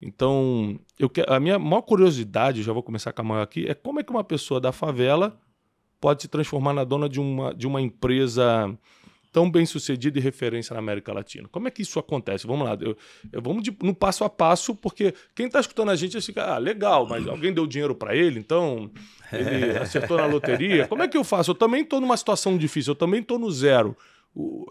Então, eu que... a minha maior curiosidade, já vou começar com a maior aqui, é como é que uma pessoa da favela pode se transformar na dona de uma, de uma empresa tão bem sucedida e referência na América Latina. Como é que isso acontece? Vamos lá, eu, eu, vamos de, no passo a passo, porque quem está escutando a gente fica, ah, legal, mas uhum. alguém deu dinheiro para ele, então ele acertou na loteria. Como é que eu faço? Eu também estou numa situação difícil, eu também estou no zero.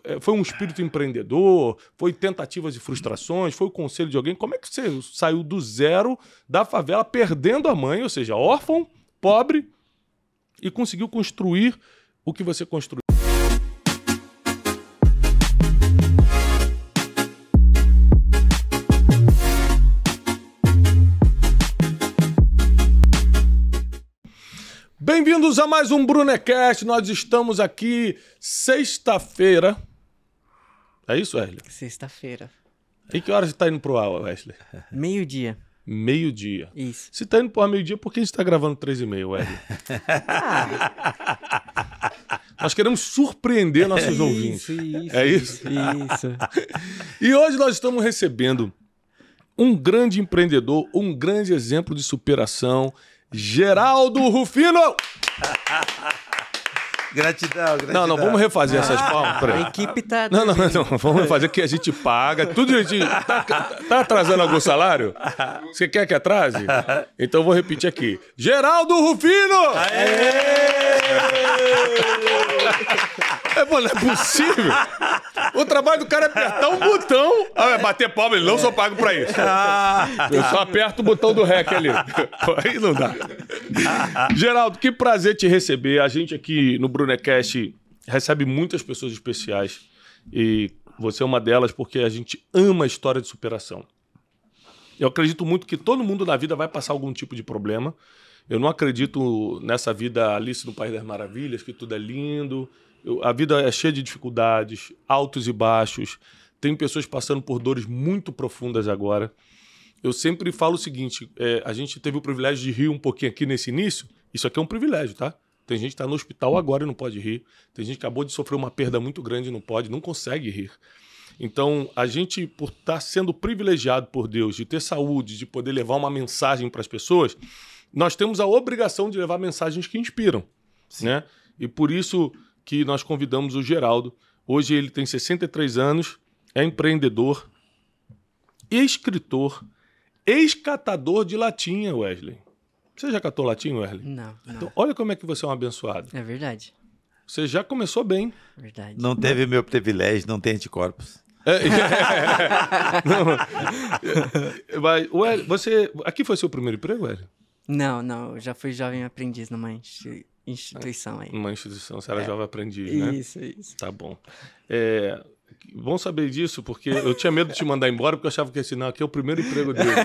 É, foi um espírito empreendedor? Foi tentativas e frustrações? Foi o conselho de alguém? Como é que você saiu do zero da favela, perdendo a mãe, ou seja, órfão, pobre, e conseguiu construir o que você construiu? Bem-vindos a mais um Brunecast. Nós estamos aqui sexta-feira. É isso, Wesley? Sexta-feira. E que hora você está indo pro ar, Wesley? Meio-dia. Meio-dia. Isso. Se tá indo pro ar meio-dia, por que a gente está gravando três e meio, Wesley? Ah. Nós queremos surpreender nossos isso, ouvintes. Isso, é isso? Isso. e hoje nós estamos recebendo um grande empreendedor, um grande exemplo de superação Geraldo Rufino! Gratidão, gratidão. Não, não, vamos refazer essas ah, palmas. Peraí. A equipe tá. Não, não, não, vamos refazer que a gente paga. Tudo direitinho. Tá, tá, tá atrasando algum salário? Você quer que atrase? Então eu vou repetir aqui. Geraldo Rufino! Aê! É, mano, é possível. O trabalho do cara é apertar um botão. Ah, é bater palma, ele não sou pago pra isso. Eu só aperto o botão do REC ali. Aí não dá. Geraldo, que prazer te receber. A gente aqui no Brunecast recebe muitas pessoas especiais. E você é uma delas porque a gente ama a história de superação. Eu acredito muito que todo mundo na vida vai passar algum tipo de problema eu não acredito nessa vida Alice no País das Maravilhas, que tudo é lindo. Eu, a vida é cheia de dificuldades, altos e baixos. Tem pessoas passando por dores muito profundas agora. Eu sempre falo o seguinte: é, a gente teve o privilégio de rir um pouquinho aqui nesse início. Isso aqui é um privilégio, tá? Tem gente que está no hospital agora e não pode rir. Tem gente que acabou de sofrer uma perda muito grande e não pode, não consegue rir. Então, a gente, por estar tá sendo privilegiado por Deus de ter saúde, de poder levar uma mensagem para as pessoas, nós temos a obrigação de levar mensagens que inspiram, Sim. né? E por isso que nós convidamos o Geraldo. Hoje ele tem 63 anos, é empreendedor, escritor, ex-catador de latinha, Wesley. Você já catou latinha, Wesley? Não, não. Então, olha como é que você é um abençoado. É verdade. Você já começou bem. Verdade. Não teve meu privilégio, não tem anticorpos. É, é, é, não, mas, ué, você. Aqui foi seu primeiro emprego, Wesley? Não, não, eu já fui jovem aprendiz numa instituição aí. Uma instituição, você era é. jovem aprendiz, né? Isso, isso. Tá bom. É, bom saber disso, porque eu tinha medo de te mandar embora, porque eu achava que esse assim, não, aqui é o primeiro emprego dele.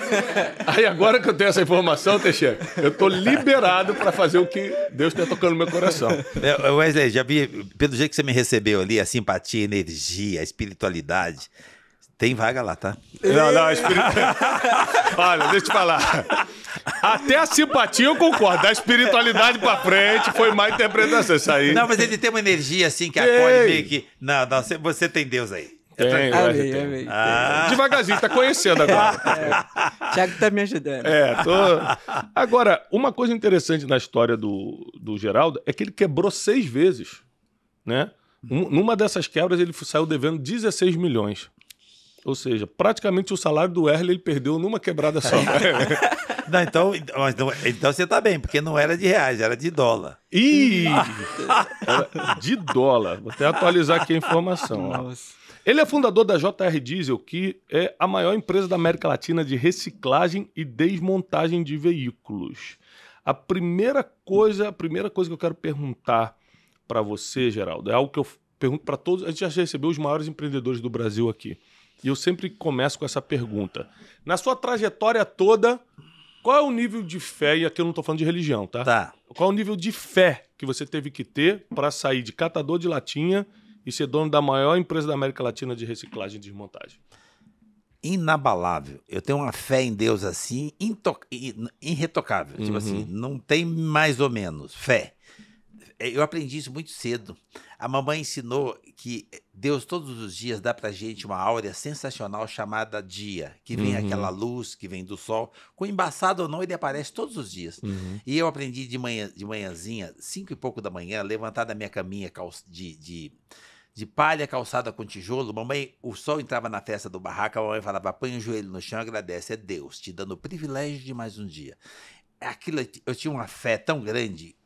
Aí agora que eu tenho essa informação, Teixeira, eu tô liberado para fazer o que Deus está tocando no meu coração. É, Wesley, já vi, pelo jeito que você me recebeu ali, a simpatia, a energia, a espiritualidade. Tem vaga lá, tá? Não, não, espiritualidade. Olha, deixa eu te falar. Até a simpatia eu concordo. Da espiritualidade pra frente foi má interpretação isso aí. Não, mas ele tem uma energia assim que acolhe meio que. Não, não, você tem Deus aí. É tem, amei, tem. amei. Ah. Devagarzinho, tá conhecendo agora. É, é, Tiago tá me ajudando. É, tô... Agora, uma coisa interessante na história do, do Geraldo é que ele quebrou seis vezes, né? Um, numa dessas quebras ele saiu devendo 16 milhões. Ou seja, praticamente o salário do Erle ele perdeu numa quebrada só. não, então, então, então você tá bem, porque não era de reais, era de dólar. Ih! era de dólar. Vou até atualizar aqui a informação. Nossa. Ele é fundador da JR Diesel, que é a maior empresa da América Latina de reciclagem e desmontagem de veículos. A primeira coisa, a primeira coisa que eu quero perguntar para você, Geraldo, é algo que eu pergunto para todos. A gente já recebeu os maiores empreendedores do Brasil aqui. E eu sempre começo com essa pergunta. Na sua trajetória toda, qual é o nível de fé, e aqui eu não estou falando de religião, tá? Tá. Qual é o nível de fé que você teve que ter para sair de catador de latinha e ser dono da maior empresa da América Latina de reciclagem e desmontagem? Inabalável. Eu tenho uma fé em Deus assim, irretocável. Tipo uhum. Tipo assim, não tem mais ou menos fé. É, eu aprendi isso muito cedo. A mamãe ensinou que eh, Deus todos os dias dá pra gente uma áurea sensacional chamada dia, que vem uhum. aquela luz que vem do sol, com embaçado ou não, ele aparece todos os dias. Uhum. E eu aprendi de manhã, de manhãzinha, cinco e pouco da manhã, levantar da minha caminha de, de de palha calçada com tijolo, mamãe, o sol entrava na festa do barraco, a mamãe falava, põe o joelho no chão, agradece, a Deus, te dando o privilégio de mais um dia. Aquilo, eu tinha uma fé tão grande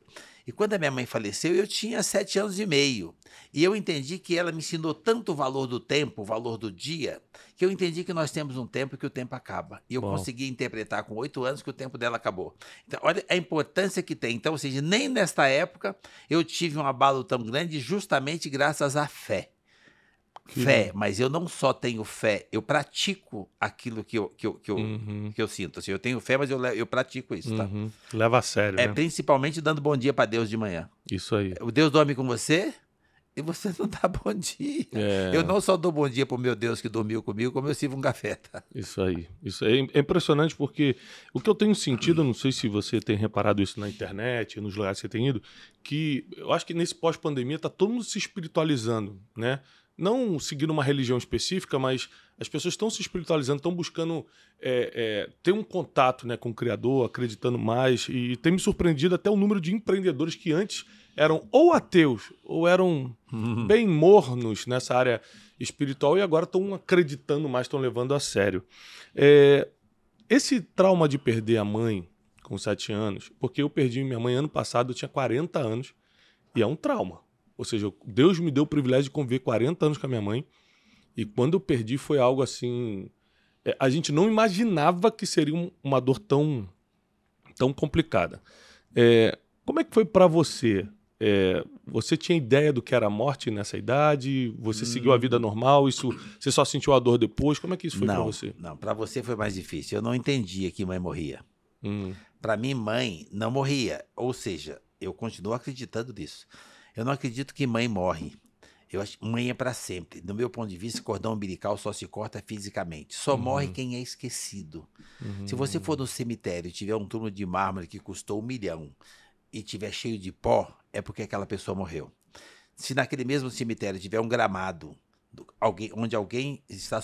e quando a minha mãe faleceu, eu tinha sete anos e meio. E eu entendi que ela me ensinou tanto o valor do tempo, o valor do dia, que eu entendi que nós temos um tempo e que o tempo acaba. E eu Bom. consegui interpretar com oito anos que o tempo dela acabou. Então, olha a importância que tem. Então, ou seja, nem nesta época eu tive um abalo tão grande justamente graças à fé. Fé, mas eu não só tenho fé, eu pratico aquilo que eu, que eu, que eu, uhum. que eu sinto. Assim, eu tenho fé, mas eu, eu pratico isso, tá? Uhum. Leva a sério. É né? principalmente dando bom dia para Deus de manhã. Isso aí. O Deus dorme com você e você não dá bom dia. É... Eu não só dou bom dia para o meu Deus que dormiu comigo, como eu sirvo um café. Tá? Isso aí. Isso aí. É impressionante porque o que eu tenho sentido, eu não sei se você tem reparado isso na internet, nos lugares que você tem ido, que eu acho que nesse pós-pandemia está todo mundo se espiritualizando, né? não seguindo uma religião específica, mas as pessoas estão se espiritualizando, estão buscando é, é, ter um contato né, com o Criador, acreditando mais. E tem me surpreendido até o número de empreendedores que antes eram ou ateus ou eram uhum. bem mornos nessa área espiritual e agora estão acreditando mais, estão levando a sério. É, esse trauma de perder a mãe com sete anos, porque eu perdi minha mãe ano passado, eu tinha 40 anos, e é um trauma. Ou seja, Deus me deu o privilégio de conviver 40 anos com a minha mãe. E quando eu perdi, foi algo assim. É, a gente não imaginava que seria uma dor tão, tão complicada. É, como é que foi para você? É, você tinha ideia do que era a morte nessa idade? Você hum. seguiu a vida hum. normal? Isso, você só sentiu a dor depois? Como é que isso foi para você? Não, para você foi mais difícil. Eu não entendia que mãe morria. Hum. Para mim, mãe não morria. Ou seja, eu continuo acreditando nisso. Eu não acredito que mãe morre. Eu acho, mãe é para sempre. Do meu ponto de vista, cordão umbilical só se corta fisicamente. Só uhum. morre quem é esquecido. Uhum. Se você for no cemitério e tiver um túmulo de mármore que custou um milhão e tiver cheio de pó, é porque aquela pessoa morreu. Se naquele mesmo cemitério tiver um gramado alguém, onde alguém está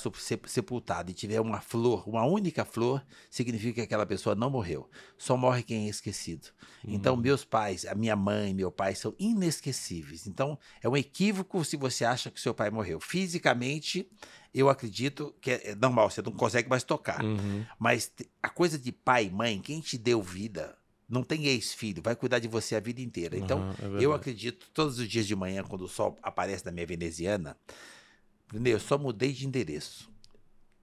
sepultado e tiver uma flor, uma única flor, significa que aquela pessoa não morreu. Só morre quem é esquecido. Então, hum. meus pais, a minha mãe, meu pai são inesquecíveis. Então, é um equívoco se você acha que seu pai morreu. Fisicamente, eu acredito que é, é normal, você não consegue mais tocar. Uhum. Mas a coisa de pai e mãe, quem te deu vida, não tem ex-filho, vai cuidar de você a vida inteira. Então, uhum, é eu acredito, todos os dias de manhã, quando o sol aparece na minha veneziana, Entendeu? Eu só mudei de endereço.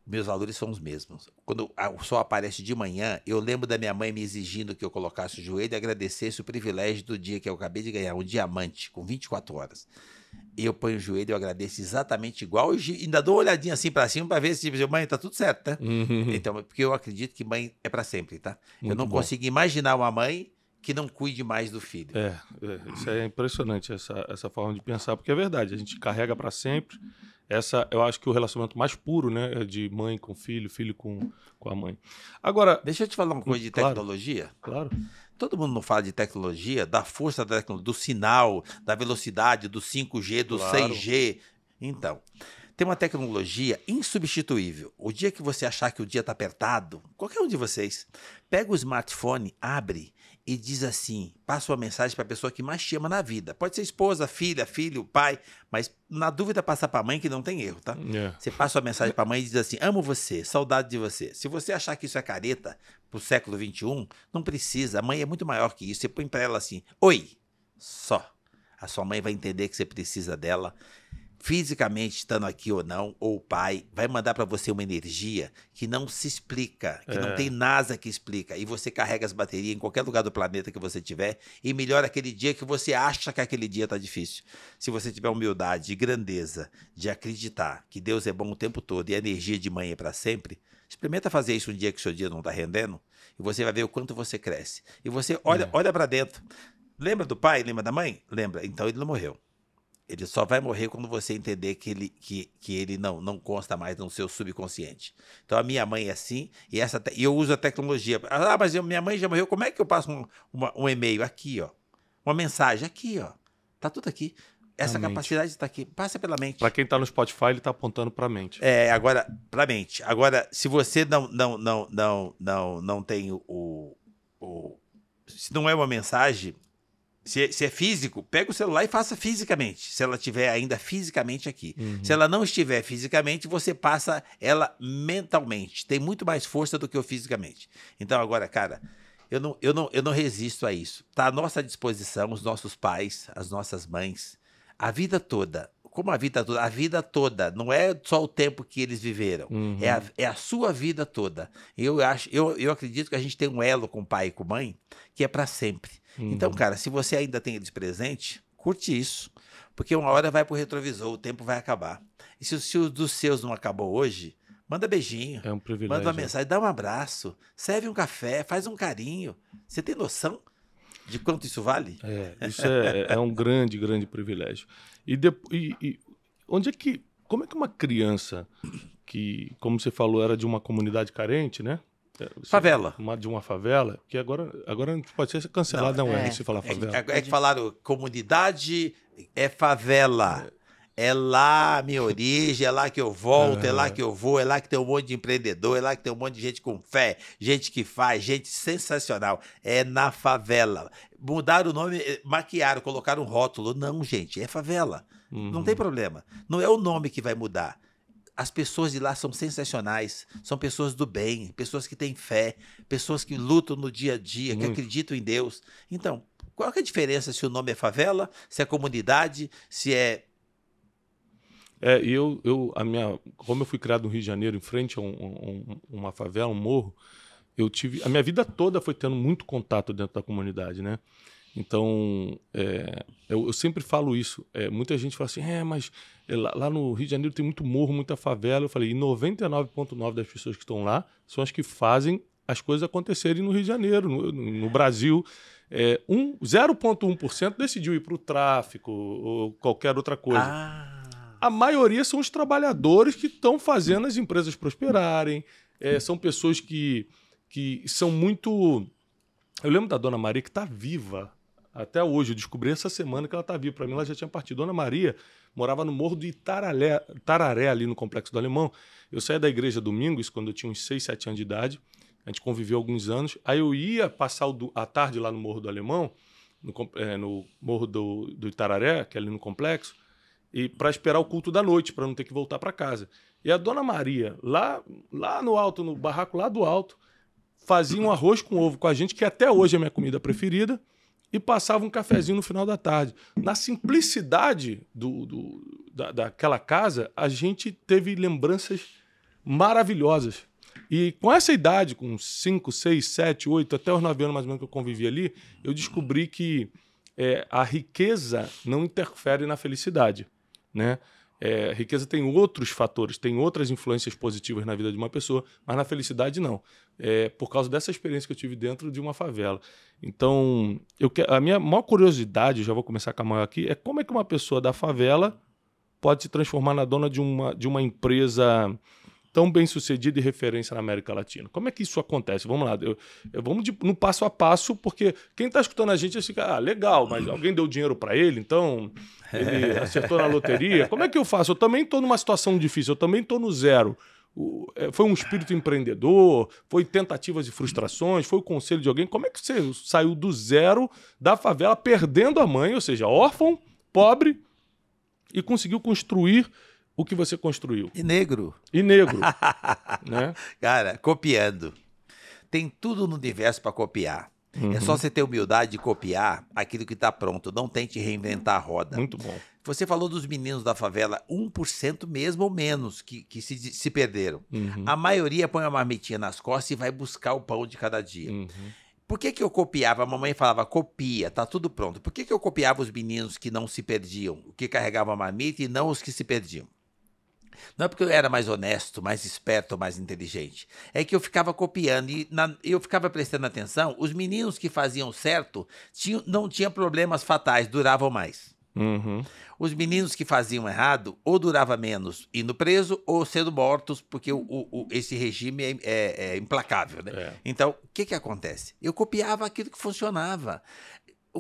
Meus valores são os mesmos. Quando o sol aparece de manhã, eu lembro da minha mãe me exigindo que eu colocasse o joelho e agradecesse o privilégio do dia que eu acabei de ganhar, um diamante, com 24 horas. Eu ponho o joelho e agradeço exatamente igual. E ainda dou uma olhadinha assim para cima para ver se, tipo, mãe, tá tudo certo, né? Uhum. Então, porque eu acredito que mãe é para sempre, tá? Muito eu não bom. consigo imaginar uma mãe que não cuide mais do filho. É, é, isso é impressionante essa, essa forma de pensar, porque é verdade, a gente carrega para sempre. Essa, eu acho que o relacionamento mais puro, né, é de mãe com filho, filho com, com a mãe. Agora, deixa eu te falar uma coisa de claro, tecnologia. Claro. Todo mundo não fala de tecnologia, da força da tecnologia, do sinal, da velocidade do 5G, do claro. 6G. Então, tem uma tecnologia insubstituível. O dia que você achar que o dia está apertado, qualquer um de vocês, pega o smartphone, abre e diz assim: passa uma mensagem para a pessoa que mais te ama na vida. Pode ser esposa, filha, filho, pai, mas na dúvida passa para a mãe que não tem erro, tá? É. Você passa uma mensagem para a mãe e diz assim: amo você, saudade de você. Se você achar que isso é careta pro século XXI, não precisa. A mãe é muito maior que isso. Você põe para ela assim: oi, só. A sua mãe vai entender que você precisa dela fisicamente estando aqui ou não, ou o pai, vai mandar para você uma energia que não se explica, que é. não tem NASA que explica, e você carrega as baterias em qualquer lugar do planeta que você tiver e melhora aquele dia que você acha que aquele dia tá difícil. Se você tiver humildade e grandeza de acreditar que Deus é bom o tempo todo e a energia de manhã é para sempre, experimenta fazer isso um dia que o seu dia não tá rendendo e você vai ver o quanto você cresce. E você olha, é. olha para dentro. Lembra do pai? Lembra da mãe? Lembra. Então ele não morreu. Ele só vai morrer quando você entender que ele, que, que ele não, não consta mais no seu subconsciente. Então a minha mãe é assim, e essa e eu uso a tecnologia. Ah, mas eu, minha mãe já morreu, como é que eu passo um, uma, um e-mail? Aqui, ó. Uma mensagem aqui, ó. Tá tudo aqui. Essa capacidade está aqui. Passa pela mente. Para quem está no Spotify, ele está apontando para a mente. É, agora, para a mente. Agora, se você não, não, não, não, não, não tem o, o. Se não é uma mensagem, se, é, se, é físico, pega o celular e faça fisicamente. Se ela estiver ainda fisicamente aqui. Uhum. Se ela não estiver fisicamente, você passa ela mentalmente. Tem muito mais força do que o fisicamente. Então, agora, cara, eu não, eu não, eu não resisto a isso. Está à nossa disposição, os nossos pais, as nossas mães, a vida toda. Como a vida toda? A vida toda. Não é só o tempo que eles viveram. Uhum. É, a, é a sua vida toda. Eu, acho, eu, eu acredito que a gente tem um elo com pai e com mãe que é para sempre. Uhum. Então, cara, se você ainda tem eles presente, curte isso. Porque uma hora vai pro retrovisor, o tempo vai acabar. E se, se o dos seus não acabou hoje, manda beijinho. É um privilégio. Manda uma mensagem, dá um abraço, serve um café, faz um carinho. Você tem noção de quanto isso vale? É, isso é, é, é um grande, grande privilégio. E, de, e, e onde é que. Como é que uma criança que, como você falou, era de uma comunidade carente, né? É, favela. Uma, de uma favela, que agora, agora pode ser cancelada, não, não é, é se falar é, favela. É, é, que falaram comunidade é favela. É lá minha origem, é lá que eu volto, uhum. é lá que eu vou, é lá que tem um monte de empreendedor, é lá que tem um monte de gente com fé, gente que faz, gente sensacional. É na favela. Mudaram o nome, eh, maquiaram, colocaram um rótulo. Não, gente, é favela. Uhum. Não tem uhum. problema. Não é o nome que vai mudar as pessoas de lá são sensacionais, são pessoas do bem, pessoas que têm fé, pessoas que lutam no dia a dia, que acreditam em Deus. Então, qual é a diferença se o nome é favela, se é comunidade, se é é, e eu, eu, a minha, como eu fui criado no Rio de Janeiro, em frente a um, um, uma favela, um morro, eu tive, a minha vida toda foi tendo muito contato dentro da comunidade, né? Então, é, eu, eu, sempre falo isso. É, muita gente fala assim, é, mas é, lá, lá, no Rio de Janeiro tem muito morro, muita favela. Eu falei, e 99,9% das pessoas que estão lá são as que fazem as coisas acontecerem no Rio de Janeiro, no, no Brasil. É, um, 0,1% decidiu ir para o tráfico ou qualquer outra coisa. Ah a maioria são os trabalhadores que estão fazendo as empresas prosperarem. É, são pessoas que, que são muito. Eu lembro da Dona Maria que está viva até hoje. Eu descobri essa semana que ela está viva. Para mim, ela já tinha partido. Dona Maria morava no Morro do Itaralé, Itararé, ali no Complexo do Alemão. Eu saía da igreja domingos, quando eu tinha uns 6, 7 anos de idade. A gente conviveu alguns anos. Aí eu ia passar a tarde lá no Morro do Alemão, no, é, no Morro do, do Itararé, que é ali no Complexo e para esperar o culto da noite, para não ter que voltar para casa. E a dona Maria, lá, lá no alto, no barraco lá do alto, fazia um arroz com ovo com a gente, que é até hoje é minha comida preferida, e passava um cafezinho no final da tarde. Na simplicidade do, do da, daquela casa, a gente teve lembranças maravilhosas. E com essa idade, com 5, 6, 7, 8, até os 9 anos mais ou menos que eu convivi ali, eu descobri que é, a riqueza não interfere na felicidade né? É, riqueza tem outros fatores, tem outras influências positivas na vida de uma pessoa, mas na felicidade não. É, por causa dessa experiência que eu tive dentro de uma favela. Então, eu que, a minha maior curiosidade, já vou começar com a maior aqui, é como é que uma pessoa da favela pode se transformar na dona de uma, de uma empresa tão bem sucedida e referência na América Latina. Como é que isso acontece? Vamos lá, eu, eu, vamos de, no passo a passo, porque quem está escutando a gente fica, ah, legal, mas uhum. alguém deu dinheiro para ele, então ele é. acertou na loteria. Como é que eu faço? Eu também estou numa situação difícil, eu também estou no zero. O, é, foi um espírito empreendedor? Foi tentativas e frustrações? Foi o conselho de alguém? Como é que você saiu do zero da favela, perdendo a mãe, ou seja, órfão, pobre, e conseguiu construir o que você construiu. E negro. E negro. né? Cara, copiando. Tem tudo no universo para copiar. Uhum. É só uhum. você ter humildade de copiar aquilo que está pronto. Não tente reinventar a roda. Muito bom. Você falou dos meninos da favela, 1% mesmo ou menos que, que se, se perderam. Uhum. A maioria põe a marmitinha nas costas e vai buscar o pão de cada dia. Uhum. Por que, que eu copiava? A mamãe falava, copia, tá tudo pronto. Por que, que eu copiava os meninos que não se perdiam, que carregavam a marmita e não os que se perdiam? Não é porque eu era mais honesto, mais esperto, mais inteligente. É que eu ficava copiando e na, eu ficava prestando atenção. Os meninos que faziam certo tinham, não tinham problemas fatais, duravam mais. Uhum. Os meninos que faziam errado ou durava menos indo preso ou sendo mortos, porque o, o esse regime é, é, é implacável. Né? É. Então, o que, que acontece? Eu copiava aquilo que funcionava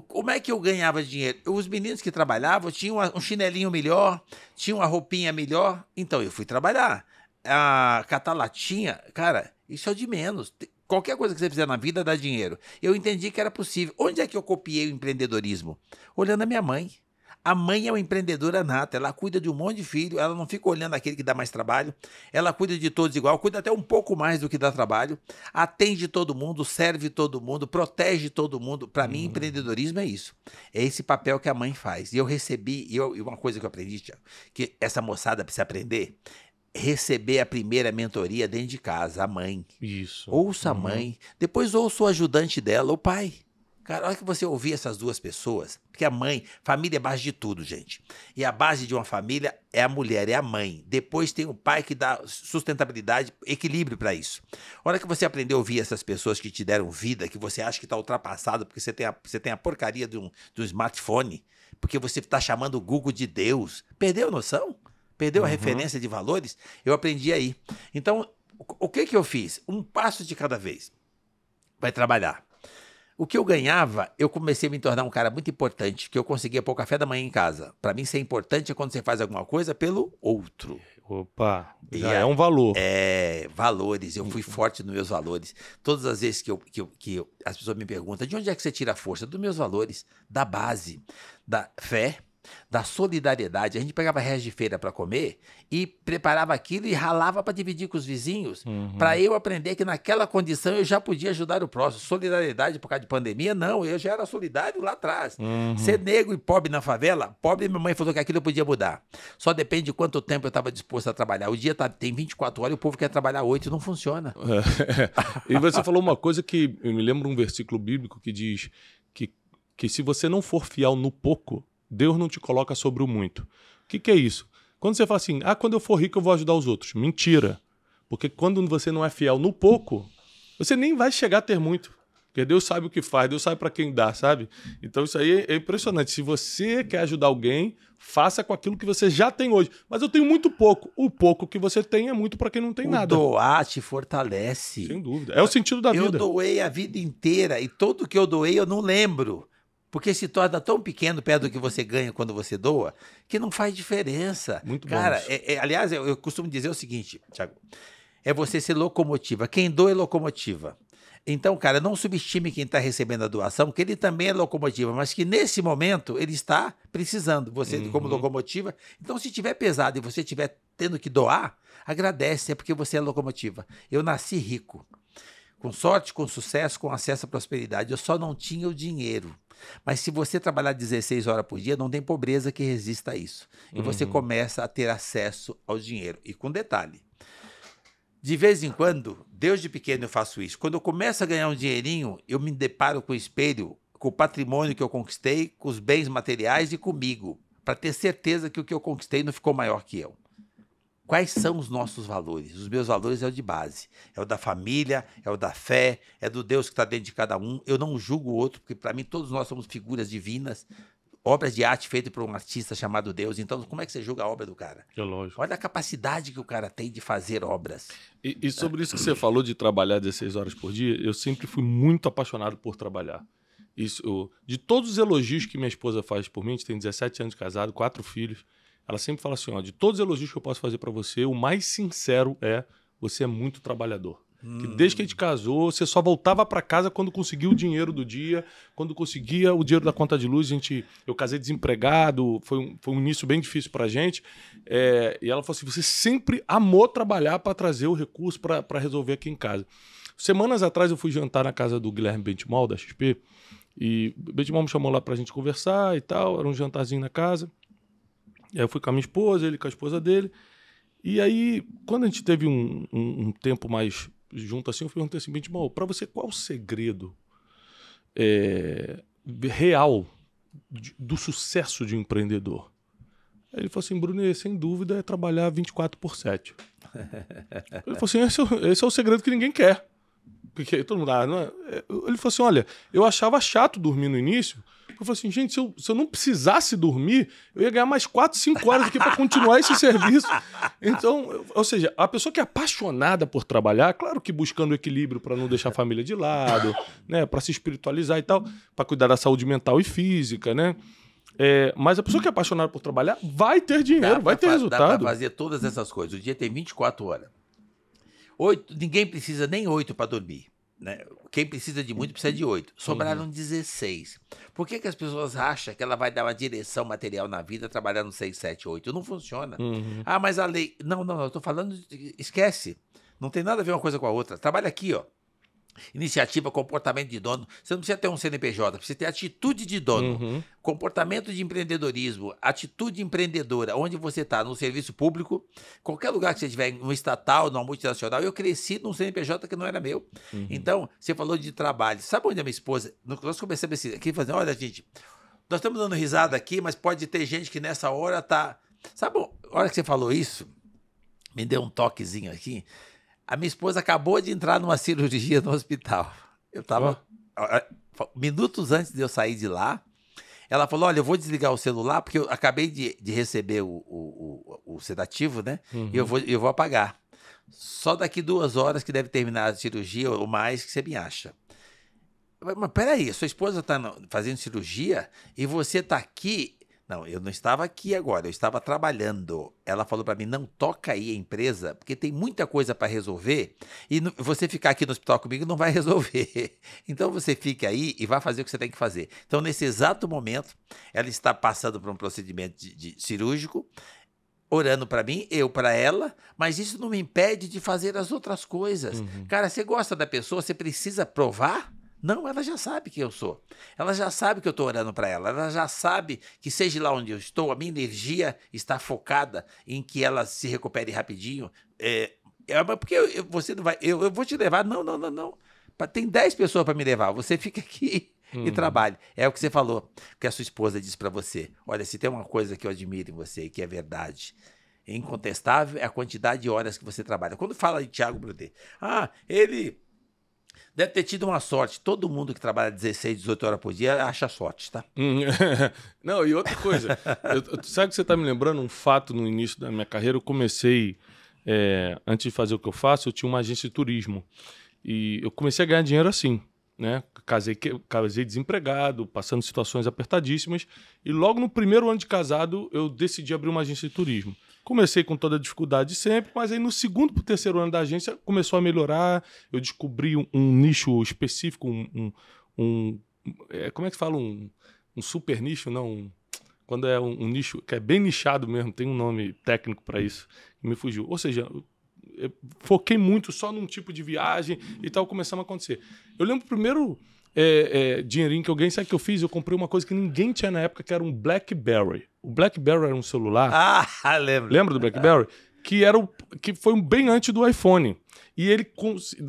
como é que eu ganhava dinheiro? Os meninos que trabalhavam tinham um chinelinho melhor, tinham uma roupinha melhor. Então eu fui trabalhar. A catalatinha, cara, isso é de menos. Qualquer coisa que você fizer na vida dá dinheiro. Eu entendi que era possível. Onde é que eu copiei o empreendedorismo? Olhando a minha mãe. A mãe é uma empreendedora nata, ela cuida de um monte de filho, ela não fica olhando aquele que dá mais trabalho, ela cuida de todos igual, cuida até um pouco mais do que dá trabalho, atende todo mundo, serve todo mundo, protege todo mundo. Para mim, uhum. empreendedorismo é isso. É esse papel que a mãe faz. E eu recebi, e, uma coisa que eu aprendi, Tiago, que essa moçada precisa aprender, receber a primeira mentoria dentro de casa, a mãe. Isso. Ouça uhum. a mãe, depois ouça o ajudante dela, o pai. Cara, a hora que você ouvir essas duas pessoas, porque a mãe, família é base de tudo, gente. E a base de uma família é a mulher, é a mãe. Depois tem o pai que dá sustentabilidade, equilíbrio para isso. Olha hora que você aprendeu a ouvir essas pessoas que te deram vida, que você acha que está ultrapassado porque você tem a, você tem a porcaria de um, de um smartphone, porque você está chamando o Google de Deus, perdeu a noção? Perdeu uhum. a referência de valores? Eu aprendi aí. Então, o que, que eu fiz? Um passo de cada vez. Vai trabalhar o que eu ganhava, eu comecei a me tornar um cara muito importante, que eu conseguia pôr café da manhã em casa. Para mim, ser importante é quando você faz alguma coisa pelo outro. Opa, já é, é um valor. É, valores. Eu fui uhum. forte nos meus valores. Todas as vezes que, eu, que, eu, que eu, as pessoas me perguntam de onde é que você tira a força? Dos meus valores, da base, da fé, da solidariedade. A gente pegava resto de feira para comer e preparava aquilo e ralava para dividir com os vizinhos, uhum. para eu aprender que naquela condição eu já podia ajudar o próximo. Solidariedade por causa de pandemia, não, eu já era solidário lá atrás. Uhum. Ser negro e pobre na favela, pobre minha mãe falou que aquilo eu podia mudar. Só depende de quanto tempo eu estava disposto a trabalhar. O dia tá, tem 24 horas e o povo quer trabalhar 8, não funciona. É. E você falou uma coisa que eu me lembro um versículo bíblico que diz que, que se você não for fiel no pouco, Deus não te coloca sobre o muito. O que, que é isso? Quando você fala assim, ah, quando eu for rico eu vou ajudar os outros. Mentira. Porque quando você não é fiel no pouco, você nem vai chegar a ter muito. Porque Deus sabe o que faz, Deus sabe para quem dá, sabe? Então isso aí é impressionante. Se você quer ajudar alguém, faça com aquilo que você já tem hoje. Mas eu tenho muito pouco. O pouco que você tem é muito para quem não tem o nada. Doar te fortalece. Sem dúvida. É o sentido da eu vida. Eu doei a vida inteira e todo que eu doei eu não lembro porque se torna tão pequeno perto do que você ganha quando você doa, que não faz diferença. Muito Cara, bom. Cara, é, é, aliás, eu, eu, costumo dizer o seguinte, Tiago, é você ser locomotiva. Quem doa é locomotiva. Então, cara, não subestime quem está recebendo a doação, que ele também é locomotiva, mas que nesse momento ele está precisando, você uhum. como locomotiva. Então, se tiver pesado e você tiver tendo que doar, agradece, é porque você é locomotiva. Eu nasci rico, com sorte, com sucesso, com acesso à prosperidade. Eu só não tinha o dinheiro. Mas se você trabalhar 16 horas por dia, não tem pobreza que resista a isso. E uhum. você começa a ter acesso ao dinheiro. E com detalhe. De vez em quando, desde pequeno eu faço isso. Quando eu começo a ganhar um dinheirinho, eu me deparo com o espelho, com o patrimônio que eu conquistei, com os bens materiais e comigo, para ter certeza que o que eu conquistei não ficou maior que eu. Quais são os nossos valores? Os meus valores é o de base. É o da família, é o da fé, é do Deus que está dentro de cada um. Eu não julgo o outro, porque para mim todos nós somos figuras divinas, obras de arte feitas por um artista chamado Deus. Então, como é que você julga a obra do cara? É lógico. Olha a capacidade que o cara tem de fazer obras. E, e sobre isso que você falou de trabalhar 16 horas por dia, eu sempre fui muito apaixonado por trabalhar. Isso, eu, de todos os elogios que minha esposa faz por mim, a gente tem 17 anos de casado, quatro filhos. Ela sempre fala assim: ó, de todos os elogios que eu posso fazer para você, o mais sincero é: você é muito trabalhador. Hum. Que desde que a gente casou, você só voltava para casa quando conseguia o dinheiro do dia, quando conseguia o dinheiro da conta de luz. A gente, eu casei desempregado, foi um, foi um início bem difícil para a gente. É, e ela falou assim: você sempre amou trabalhar para trazer o recurso para resolver aqui em casa. Semanas atrás eu fui jantar na casa do Guilherme Bentimol, da XP, e Bentimol me chamou lá para a gente conversar e tal. Era um jantarzinho na casa. Eu fui com a minha esposa, ele com a esposa dele. E aí, quando a gente teve um, um, um tempo mais junto assim, eu perguntei assim, bom, para você qual o segredo é, real do sucesso de um empreendedor? ele falou assim, Bruno, sem dúvida é trabalhar 24 por 7. ele falou assim, esse é, esse é o segredo que ninguém quer porque todo mundo. Ah, é? Ele falou assim: olha, eu achava chato dormir no início, eu falei assim, gente, se eu, se eu não precisasse dormir, eu ia ganhar mais 4, 5 horas aqui para continuar esse serviço. Então, eu, ou seja, a pessoa que é apaixonada por trabalhar, claro que buscando equilíbrio para não deixar a família de lado, né, para se espiritualizar e tal, para cuidar da saúde mental e física, né? É, mas a pessoa que é apaixonada por trabalhar vai ter dinheiro, vai ter resultado. Dá fazer todas essas coisas. O dia tem 24 horas. Oito, ninguém precisa nem oito para dormir. Né? Quem precisa de muito precisa de uhum. oito. Sobraram 16. Uhum. Por que, que as pessoas acham que ela vai dar uma direção material na vida trabalhando seis, sete, oito? Não funciona. Uhum. Ah, mas a lei. Não, não, não. Eu tô falando. De... Esquece. Não tem nada a ver uma coisa com a outra. Trabalha aqui, ó iniciativa, comportamento de dono. Você não precisa ter um CNPJ, precisa ter atitude de dono, uhum. comportamento de empreendedorismo, atitude empreendedora, onde você está, no serviço público, qualquer lugar que você estiver, no estatal, numa multinacional. Eu cresci num CNPJ que não era meu. Uhum. Então, você falou de trabalho. Sabe onde a minha esposa. Nós começamos aqui fazendo, olha, gente, nós estamos dando risada aqui, mas pode ter gente que nessa hora está. Sabe, a hora que você falou isso, me deu um toquezinho aqui. A minha esposa acabou de entrar numa cirurgia no hospital. Eu estava Minutos antes de eu sair de lá, ela falou: Olha, eu vou desligar o celular, porque eu acabei de, de receber o, o, o, o sedativo, né? Uhum. E eu uhum. vou, eu vou apagar. Só daqui duas horas que deve terminar a cirurgia ou mais que você me acha. Mas peraí, sua esposa está fazendo cirurgia e você está aqui não, eu não estava aqui agora, eu estava trabalhando. Ela falou para mim: não toca aí a empresa, porque tem muita coisa para resolver e você ficar aqui no hospital comigo não vai resolver. Então você fique aí e vá fazer o que você tem que fazer. Então, nesse exato momento, ela está passando por um procedimento de, de cirúrgico, orando para mim, eu para ela, mas isso não me impede de fazer as outras coisas. Uhum. Cara, você gosta da pessoa, você precisa provar não, ela já sabe que eu sou. Ela já sabe que eu estou orando para ela. Ela já sabe que, seja lá onde eu estou, a minha energia está focada em que ela se recupere rapidinho. É, é porque eu, eu, você não vai. Eu, eu vou te levar. Não, não, não, não. Tem 10 pessoas para me levar. Você fica aqui e uhum. trabalha. trabalhe. É o que você falou, que a sua esposa disse para você. Olha, se tem uma coisa que eu admiro em você e que é verdade, é incontestável, é a quantidade de horas que você trabalha. Quando fala de Tiago Brunet, ah, ele Deve ter tido uma sorte. Todo mundo que trabalha 16, 18 horas por dia acha sorte, tá? Hum. Não, e outra coisa. eu, sabe que você está me lembrando um fato no início da minha carreira? Eu comecei, é, antes de fazer o que eu faço, eu tinha uma agência de turismo. E eu comecei a ganhar dinheiro assim. Né? Casei, casei desempregado, passando situações apertadíssimas. E logo no primeiro ano de casado, eu decidi abrir uma agência de turismo. Comecei com toda a dificuldade sempre, mas aí no segundo para o terceiro ano da agência começou a melhorar. Eu descobri um, um nicho específico, um. um, um é, como é que fala? Um, super nicho, não? quando é um, nicho que é bem nichado mesmo, tem um nome técnico para isso, que me fugiu. Ou seja, foquei muito só num tipo de viagem e tal, começando a acontecer. Eu lembro o primeiro é, é, dinheirinho que eu ganhei. Sabe o que eu fiz? Eu comprei uma coisa que ninguém tinha na época, que era um BlackBerry. O BlackBerry era um celular. Ah, lembro. Lembra do BlackBerry? que era o, que foi bem antes do iPhone. E ele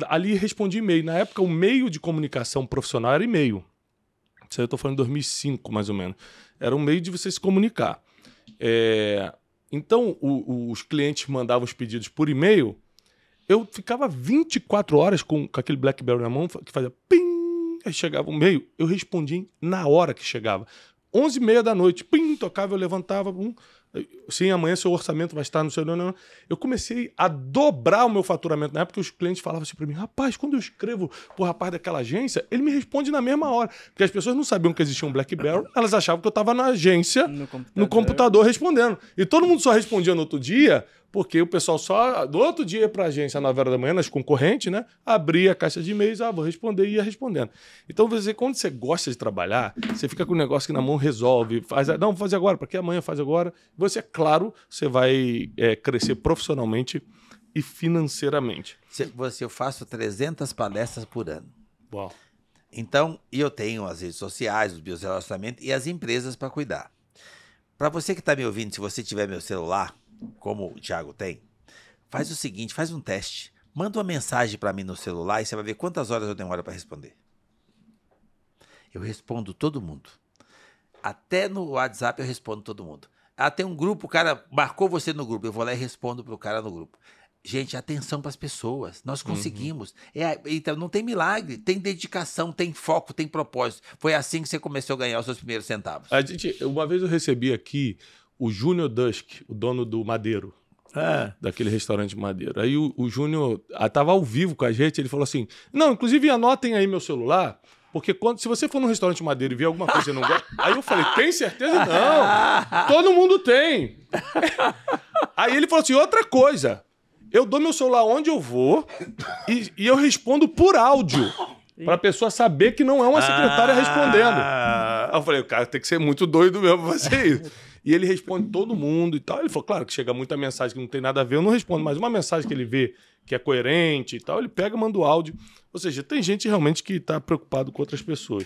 ali respondia e-mail. Na época, o meio de comunicação profissional era e-mail. Isso aí eu tô falando em 2005, mais ou menos. Era um meio de você se comunicar. É, então, o, o, os clientes mandavam os pedidos por e-mail. Eu ficava 24 horas com, com aquele BlackBerry na mão, que fazia pim, aí chegava o meio, eu respondia na hora que chegava. 11 e meia da noite, pim, tocava, eu levantava, um, sim, amanhã seu orçamento vai estar no seu... Não, não, não. Eu comecei a dobrar o meu faturamento. Na época, os clientes falavam assim para mim, rapaz, quando eu escrevo pro rapaz daquela agência, ele me responde na mesma hora. Porque as pessoas não sabiam que existia um Blackberry, elas achavam que eu estava na agência, no computador. no computador, respondendo. E todo mundo só respondia no outro dia porque o pessoal só, do outro dia para a agência, às 9 horas da manhã, nas concorrentes, né? Abria a caixa de e-mails, ah, vou responder e ia respondendo. Então, você, quando você gosta de trabalhar, você fica com o negócio que na mão resolve, faz, ah, não, faz agora, para que amanhã faz agora. Você, é claro, você vai é, crescer profissionalmente e financeiramente. Se, você, eu faço 300 palestras por ano. Uau. Então, eu tenho as redes sociais, os meus relacionamentos e as empresas para cuidar. Para você que está me ouvindo, se você tiver meu celular, como o Thiago tem, faz o seguinte, faz um teste. Manda uma mensagem para mim no celular e você vai ver quantas horas eu demoro para responder. Eu respondo todo mundo. Até no WhatsApp eu respondo todo mundo. Ah, tem um grupo, o cara marcou você no grupo, eu vou lá e respondo pro cara no grupo. Gente, atenção para as pessoas. Nós uhum. conseguimos. Uhum. É, então, não tem milagre. Tem dedicação, tem foco, tem propósito. Foi assim que você começou a ganhar os seus primeiros centavos. A gente, uma vez eu recebi aqui o Júnior Dusk, o dono do Madeiro, é. daquele restaurante Madeiro. Aí o, o Júnior estava ah, ao vivo com a gente, ele falou assim: Não, inclusive anotem aí meu celular. Porque quando, se você for no restaurante Madeira e ver alguma coisa e não gosta. aí eu falei, tem certeza? Não! Todo mundo tem! aí ele falou assim: outra coisa, eu dou meu celular onde eu vou e, e eu respondo por áudio. Pra pessoa saber que não é uma secretária respondendo. Aí ah. eu falei, o cara tem que ser muito doido mesmo pra fazer isso. E ele responde todo mundo e tal. Ele falou, claro que chega muita mensagem que não tem nada a ver, eu não respondo, mas uma mensagem que ele vê que é coerente e tal, ele pega manda o áudio. Ou seja, tem gente realmente que está preocupado com outras pessoas.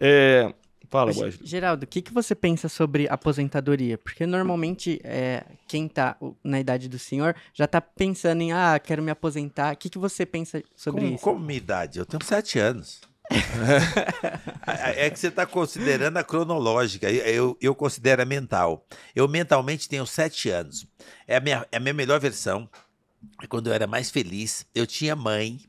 É... Fala, Wesley. Geraldo, o que, que você pensa sobre aposentadoria? Porque normalmente é, quem está na idade do senhor já está pensando em, ah, quero me aposentar. O que, que você pensa sobre como, isso? Como minha idade? Eu tenho sete anos. É, é, que você está considerando a cronológica. Eu, eu considero a mental. Eu mentalmente tenho sete anos. É a minha, é a minha melhor versão. Quando eu era mais feliz, eu tinha mãe,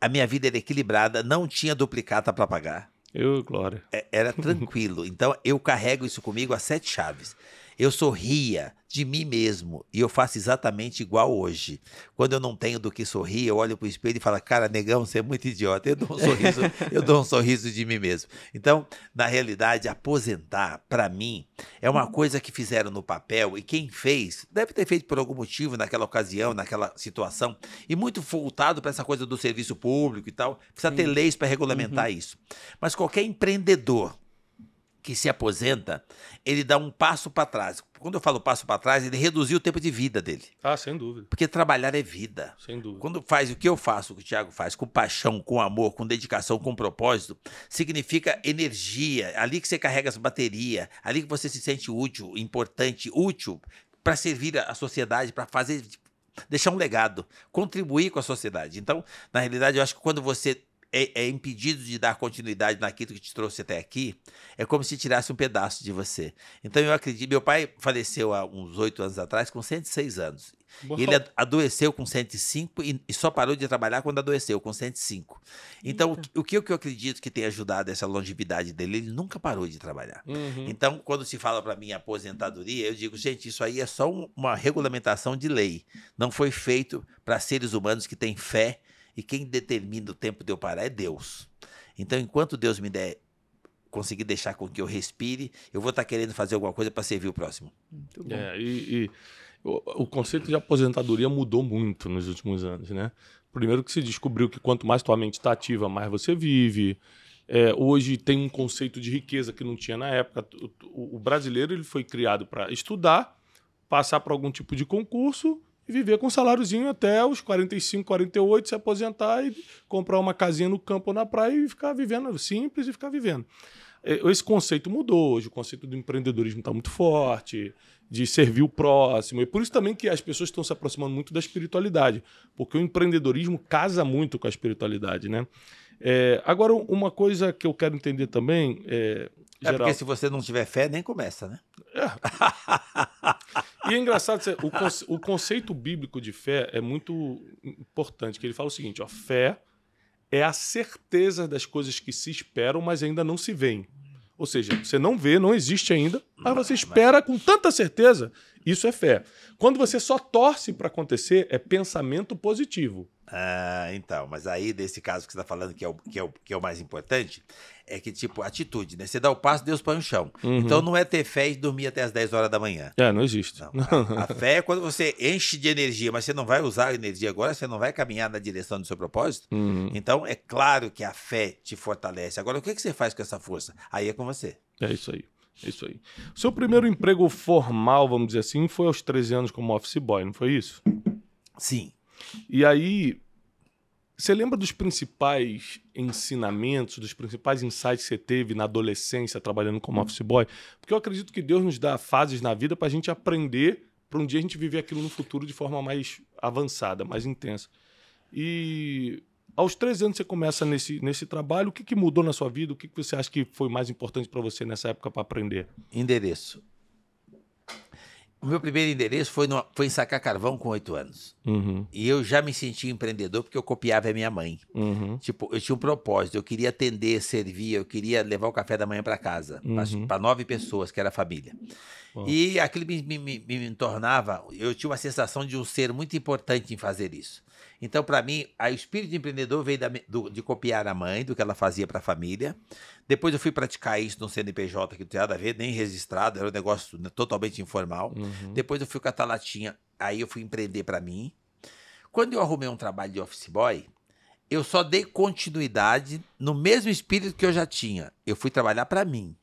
a minha vida era equilibrada, não tinha duplicata para pagar. Eu, Glória. É, era tranquilo. Então eu carrego isso comigo a sete chaves. Eu sorria de mim mesmo e eu faço exatamente igual hoje. Quando eu não tenho do que sorrir, eu olho para o espelho e falo, cara, negão, você é muito idiota. Eu dou um sorriso, eu dou um sorriso de mim mesmo. Então, na realidade, aposentar, para mim, é uma coisa que fizeram no papel e quem fez deve ter feito por algum motivo naquela ocasião, naquela situação, e muito voltado para essa coisa do serviço público e tal. Precisa Sim. ter leis para regulamentar uhum. isso. Mas qualquer empreendedor que se aposenta, ele dá um passo para trás. Quando eu falo passo para trás, ele reduziu o tempo de vida dele. Ah, sem dúvida. Porque trabalhar é vida. Sem dúvida. Quando faz o que eu faço, o que o Thiago faz, com paixão, com amor, com dedicação, com propósito, significa energia. Ali que você carrega as baterias, ali que você se sente útil, importante, útil para servir a sociedade, para fazer tipo, deixar um legado, contribuir com a sociedade. Então, na realidade, eu acho que quando você é, é, impedido de dar continuidade naquilo que te trouxe até aqui, é como se tirasse um pedaço de você. Então eu acredito. Meu pai faleceu há uns oito anos atrás, com 106 anos. Ele adoeceu com 105 e, e só parou de trabalhar quando adoeceu, com 105. Então, o que, o que eu acredito que tem ajudado essa longevidade dele, ele nunca parou de trabalhar. Uhum. Então, quando se fala para mim aposentadoria, eu digo, gente, isso aí é só um, uma regulamentação de lei. Não foi feito para seres humanos que têm fé e quem determina o tempo de eu parar é Deus. Então, enquanto Deus me der conseguir deixar com que eu respire, eu vou estar tá querendo fazer alguma coisa para servir o próximo. É, e, e o, o, conceito de aposentadoria mudou muito nos últimos anos, né? Primeiro que se descobriu que quanto mais tua mente está ativa, mais você vive. É, hoje tem um conceito de riqueza que não tinha na época. O, o brasileiro ele foi criado para estudar, passar para algum tipo de concurso e viver com um saláriozinho até os 45, 48, se aposentar e comprar uma casinha no campo ou na praia e ficar vivendo simples e ficar vivendo. É, esse conceito mudou hoje, o conceito do empreendedorismo está muito forte, de servir o próximo. E por isso também que as pessoas estão se aproximando muito da espiritualidade, porque o empreendedorismo casa muito com a espiritualidade, né? É, agora, uma coisa que eu quero entender também. É, é porque se você não tiver fé, nem começa, né? e é engraçado, o, conce, o conceito bíblico de fé é muito importante, que ele fala o seguinte, ó, fé é a certeza das coisas que se esperam, mas ainda não se veem. Ou seja, você não vê, não existe ainda, mas você espera com tanta certeza isso é fé. Quando você só torce para acontecer, é pensamento positivo. Ah, então, mas aí desse caso que você está falando, que é, o, que, é o, que é o mais importante, é que, tipo, atitude, né? Você dá o passo, Deus põe o chão. Uhum. Então não é ter fé e dormir até as 10 horas da manhã. É, não existe. Não, a, a, fé é quando você enche de energia, mas você não vai usar a energia agora, você não vai caminhar na direção do seu propósito. Uhum. Então é claro que a fé te fortalece. Agora, o que, é que você faz com essa força? Aí é com você. É isso aí. É isso aí. seu primeiro emprego formal, vamos dizer assim, foi aos 13 anos como office boy, não foi isso? Sim. E aí, você lembra dos principais ensinamentos, dos principais insights que você teve na adolescência trabalhando como office boy? Porque eu acredito que Deus nos dá fases na vida para a gente aprender para um dia a gente viver aquilo no futuro de forma mais avançada, mais intensa. E aos 13 anos você começa nesse, nesse trabalho. O que, que mudou na sua vida? O que, que você acha que foi mais importante para você nessa época para aprender? Endereço. O meu primeiro endereço foi, no, foi em sacar carvão com oito anos. Uhum. E eu já me sentia empreendedor porque eu copiava a minha mãe. Uhum. Tipo, eu tinha um propósito, eu queria atender, servir, eu queria levar o café da manhã para casa, uhum. para nove pessoas, que era a família. Uau. E aquilo me, me, me, me tornava, eu tinha uma sensação de um ser muito importante em fazer isso. Então, para mim, o espírito empreendedor veio da, do, de copiar a mãe, do que ela fazia para a família. Depois eu fui praticar isso no CNPJ, que não tem nada a ver, nem registrado, era um negócio né, totalmente informal. Uhum. Depois eu fui com a Talatinha, aí eu fui empreender para mim. Quando eu arrumei um trabalho de office boy, eu só dei continuidade no mesmo espírito que eu já tinha. Eu fui trabalhar para mim.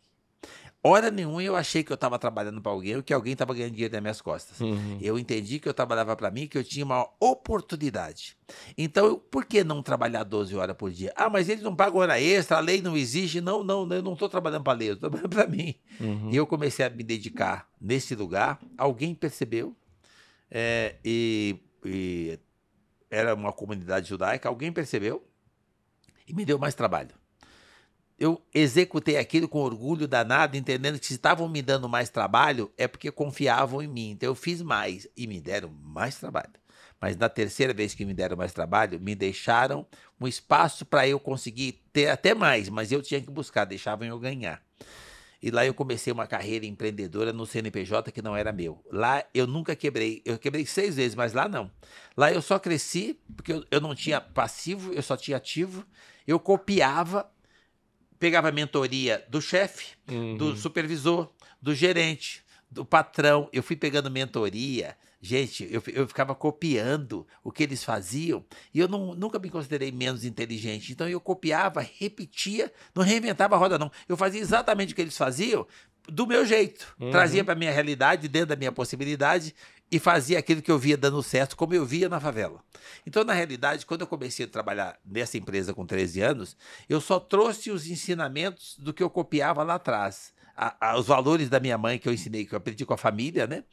Hora nenhuma eu achei que eu estava trabalhando para alguém ou que alguém estava ganhando dinheiro nas minhas costas. Uhum. Eu entendi que eu trabalhava para mim, que eu tinha uma oportunidade. Então, eu, por que não trabalhar 12 horas por dia? Ah, mas eles não pagam hora extra, a lei não exige. Não, não, eu não estou trabalhando para a lei, eu estou trabalhando para mim. Uhum. E eu comecei a me dedicar nesse lugar. Alguém percebeu é, e, e era uma comunidade judaica. Alguém percebeu e me deu mais trabalho eu executei aquilo com orgulho danado, entendendo que se estavam me dando mais trabalho é porque confiavam em mim. Então eu fiz mais e me deram mais trabalho. Mas na terceira vez que me deram mais trabalho, me deixaram um espaço para eu conseguir ter até mais, mas eu tinha que buscar, deixavam eu ganhar. E lá eu comecei uma carreira empreendedora no CNPJ que não era meu. Lá eu nunca quebrei. Eu quebrei seis vezes, mas lá não. Lá eu só cresci porque eu, eu não tinha passivo, eu só tinha ativo. Eu copiava pegava a mentoria do chefe, uhum. do supervisor, do gerente, do patrão. Eu fui pegando mentoria. Gente, eu, eu ficava copiando o que eles faziam e eu não, nunca me considerei menos inteligente. Então eu copiava, repetia, não reinventava a roda, não. Eu fazia exatamente o que eles faziam do meu jeito. Uhum. Trazia para a minha realidade, dentro da minha possibilidade e fazia aquilo que eu via dando certo, como eu via na favela. Então, na realidade, quando eu comecei a trabalhar nessa empresa com 13 anos, eu só trouxe os ensinamentos do que eu copiava lá atrás. A, a, os valores da minha mãe que eu ensinei, que eu aprendi com a família, né?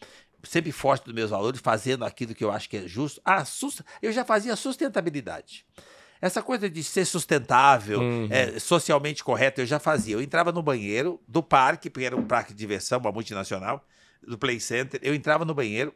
Sempre forte dos meus valores, fazendo aquilo que eu acho que é justo. Ah, sust... eu já fazia sustentabilidade. Essa coisa de ser sustentável, uhum. é, socialmente correto, eu já fazia. Eu entrava no banheiro do parque, porque era um parque de diversão, uma multinacional do Play Center, eu entrava no banheiro,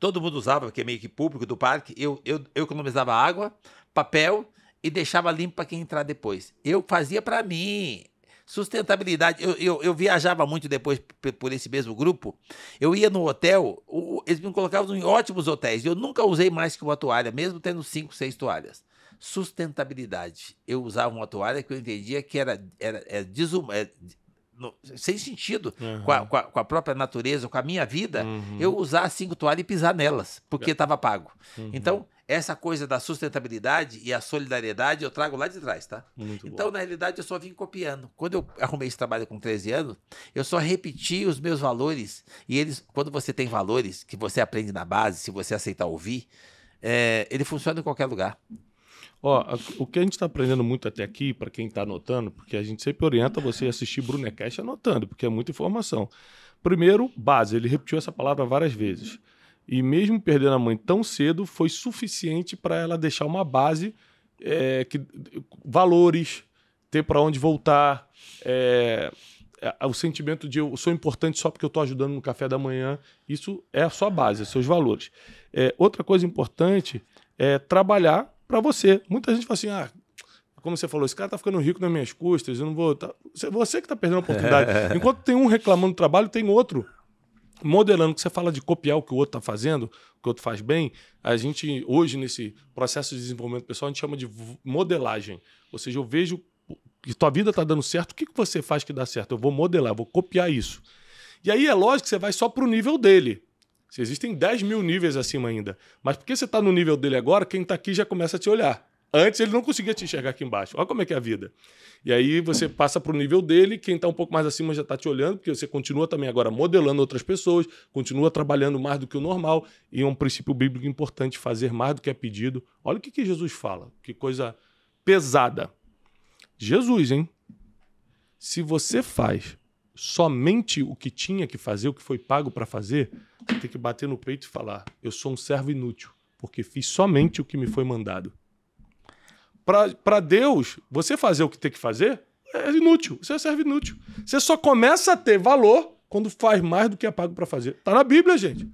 todo mundo usava, porque é meio que público do parque, eu, eu, eu economizava água, papel e deixava limpo para quem entrar depois. Eu fazia para mim. Sustentabilidade, eu, eu, eu, viajava muito depois por esse mesmo grupo. Eu ia no hotel, o, eles me colocavam em ótimos hotéis. Eu nunca usei mais que uma toalha, mesmo tendo cinco, seis toalhas. Sustentabilidade. Eu usava uma toalha que eu entendia que era, era, era, é, desum, era é, no, sem sentido uhum. com, a, com, a, com, a, própria natureza, com a minha vida, uhum. eu usar cinco toalhas e pisar nelas, porque estava é. pago. Uhum. Então, essa coisa da sustentabilidade e a solidariedade eu trago lá de trás, tá? Muito então, bom. na realidade, eu só vim copiando. Quando eu arrumei esse trabalho com 13 anos, eu só repeti os meus valores. E eles, quando você tem valores que você aprende na base, se você aceitar ouvir, é, ele funciona em qualquer lugar. Ó, o que a gente está aprendendo muito até aqui, para quem está anotando, porque a gente sempre orienta você a assistir Brunecast anotando, porque é muita informação. Primeiro, base. Ele repetiu essa palavra várias vezes. E mesmo perdendo a mãe tão cedo, foi suficiente para ela deixar uma base, é, que, valores, ter para onde voltar, é, o sentimento de eu sou importante só porque eu estou ajudando no café da manhã. Isso é a sua base, seus valores. É, outra coisa importante é trabalhar para você. Muita gente fala assim: ah, como você falou, esse cara tá ficando rico nas minhas custas, eu não vou. Tá... Você que tá perdendo a oportunidade. Enquanto tem um reclamando do trabalho, tem outro modelando. Que você fala de copiar o que o outro tá fazendo, o que o outro faz bem. A gente, hoje, nesse processo de desenvolvimento pessoal, a gente chama de modelagem. Ou seja, eu vejo que tua vida tá dando certo, o que, que você faz que dá certo? Eu vou modelar, vou copiar isso. E aí é lógico que você vai só pro nível dele. Se existem 10 mil níveis acima ainda. Mas porque você está no nível dele agora, quem está aqui já começa a te olhar. Antes ele não conseguia te enxergar aqui embaixo. Olha como é que é a vida. E aí você passa para o nível dele, quem está um pouco mais acima já está te olhando, porque você continua também agora modelando outras pessoas, continua trabalhando mais do que o normal. E é um princípio bíblico importante fazer mais do que é pedido. Olha o que, que Jesus fala, que coisa pesada. Jesus, hein? Se você faz somente o que tinha que fazer, o que foi pago para fazer, você tem que bater no peito e falar: eu sou um servo inútil, porque fiz somente o que me foi mandado. Para Deus, você fazer o que tem que fazer é inútil, você é servo inútil. Você só começa a ter valor quando faz mais do que é pago para fazer. Tá na Bíblia, gente.